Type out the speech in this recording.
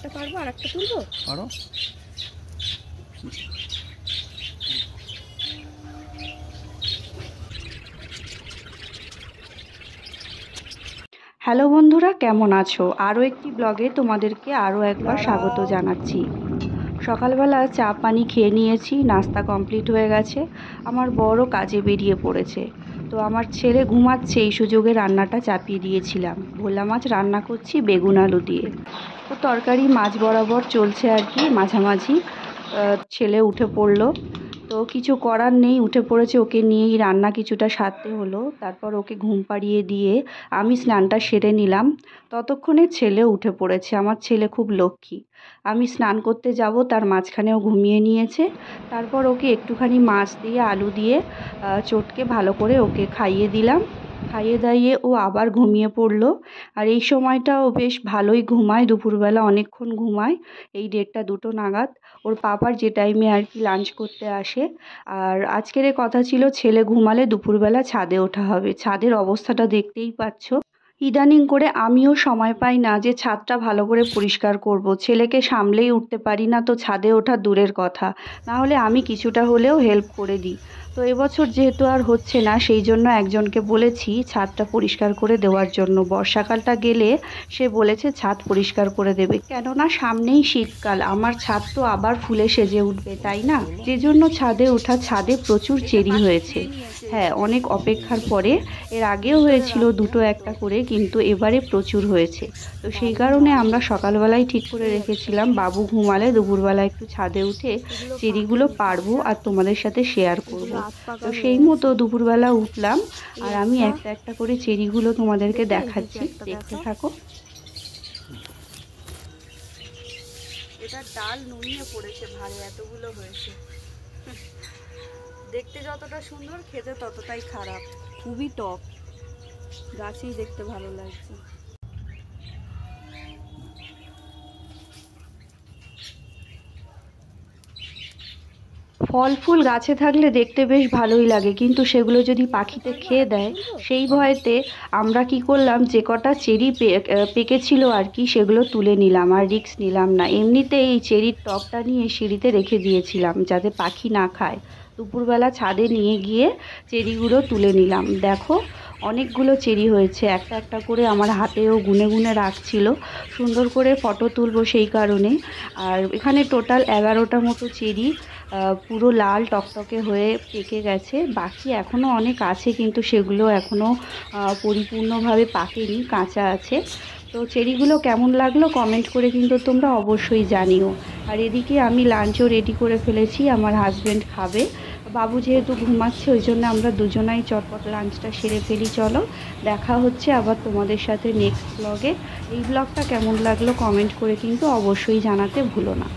একটা পারবো আর একটা তুলবো পারো হ্যালো বন্ধুরা কেমন আছো আরও একটি ব্লগে তোমাদেরকে আরও একবার স্বাগত জানাচ্ছি সকালবেলা চা পানি খেয়ে নিয়েছি নাস্তা কমপ্লিট হয়ে গেছে আমার বড় কাজে বেরিয়ে পড়েছে তো আমার ছেলে ঘুমাচ্ছে এই সুযোগে রান্নাটা চাপিয়ে দিয়েছিলাম ভোলা মাছ রান্না করছি বেগুন আলু দিয়ে তো তরকারি মাছ বরাবর চলছে আর কি মাঝামাঝি ছেলে উঠে পড়লো তো কিছু করার নেই উঠে পড়েছে ওকে নিয়েই রান্না কিছুটা সারতে হলো তারপর ওকে ঘুম পাড়িয়ে দিয়ে আমি স্নানটা সেরে নিলাম ততক্ষণে ছেলে উঠে পড়েছে আমার ছেলে খুব লক্ষ্মী আমি স্নান করতে যাব তার মাঝখানেও ঘুমিয়ে নিয়েছে তারপর ওকে একটুখানি মাছ দিয়ে আলু দিয়ে চটকে ভালো করে ওকে খাইয়ে দিলাম খাইয়ে দাইয়ে ও আবার ঘুমিয়ে পড়ল আর এই সময়টাও বেশ ভালোই ঘুমায় দুপুরবেলা অনেকক্ষণ ঘুমায় এই দেড়টা দুটো নাগাদ ওর পাপার যে টাইমে আর কি লাঞ্চ করতে আসে আর আজকের এ কথা ছিল ছেলে ঘুমালে দুপুরবেলা ছাদে ওঠা হবে ছাদের অবস্থাটা দেখতেই পাচ্ছ ইদানিং করে আমিও সময় পাই না যে ছাদটা ভালো করে পরিষ্কার করব। ছেলেকে সামলেই উঠতে পারি না তো ছাদে ওঠা দূরের কথা না হলে আমি কিছুটা হলেও হেল্প করে দিই তো এবছর যেহেতু আর হচ্ছে না সেই জন্য একজনকে বলেছি ছাদটা পরিষ্কার করে দেওয়ার জন্য বর্ষাকালটা গেলে সে বলেছে ছাদ পরিষ্কার করে দেবে কেননা সামনেই শীতকাল আমার ছাদ তো আবার ফুলে সেজে উঠবে তাই না যে জন্য ছাদে ওঠা ছাদে প্রচুর চেরি হয়েছে হ্যাঁ অনেক অপেক্ষার পরে এর আগেও হয়েছিল দুটো একটা করে কিন্তু এবারে প্রচুর হয়েছে তো সেই কারণে আমরা সকালবেলায় ঠিক করে রেখেছিলাম বাবু ঘুমালে দুপুরবেলা একটু ছাদে উঠে চেরিগুলো পারবো আর তোমাদের সাথে শেয়ার করবো তো সেই মতো দুপুরবেলা উঠলাম আর আমি একটা একটা করে চেরিগুলো তোমাদেরকে দেখাচ্ছি দেখতে থাকো ডাল নুনিয়ে পড়েছে ভারে এতগুলো হয়েছে দেখতে যতটা সুন্দর খেতে ততটাই খারাপ খুবই টক গাছেই দেখতে ভালো লাগছে ফল ফুল গাছে থাকলে দেখতে বেশ ভালোই লাগে কিন্তু সেগুলো যদি পাখিতে খেয়ে দেয় সেই ভয়েতে আমরা কি করলাম যে কটা চেরি পেকেছিল আর কি সেগুলো তুলে নিলাম আর রিক্স নিলাম না এমনিতে এই চেরির টপটা নিয়ে সিঁড়িতে রেখে দিয়েছিলাম যাতে পাখি না খায় দুপুরবেলা ছাদে নিয়ে গিয়ে চেরিগুলো তুলে নিলাম দেখো অনেকগুলো চেরি হয়েছে একটা একটা করে আমার হাতেও গুনে গুনে রাখছিল সুন্দর করে ফটো তুলবো সেই কারণে আর এখানে টোটাল এগারোটা মতো চেরি পুরো লাল টকটকে হয়ে পেকে গেছে বাকি এখনও অনেক আছে কিন্তু সেগুলো এখনও পরিপূর্ণভাবে পাকেনি কাঁচা আছে তো চেরিগুলো কেমন লাগলো কমেন্ট করে কিন্তু তোমরা অবশ্যই জানিও আর এদিকে আমি লাঞ্চও রেডি করে ফেলেছি আমার হাজব্যান্ড খাবে বাবু যেহেতু ঘুমাচ্ছে ওই জন্য আমরা দুজনাই চটপট লাঞ্চটা সেরে ফেলি চলো দেখা হচ্ছে আবার তোমাদের সাথে নেক্সট ব্লগে এই ব্লগটা কেমন লাগলো কমেন্ট করে কিন্তু অবশ্যই জানাতে ভুলো না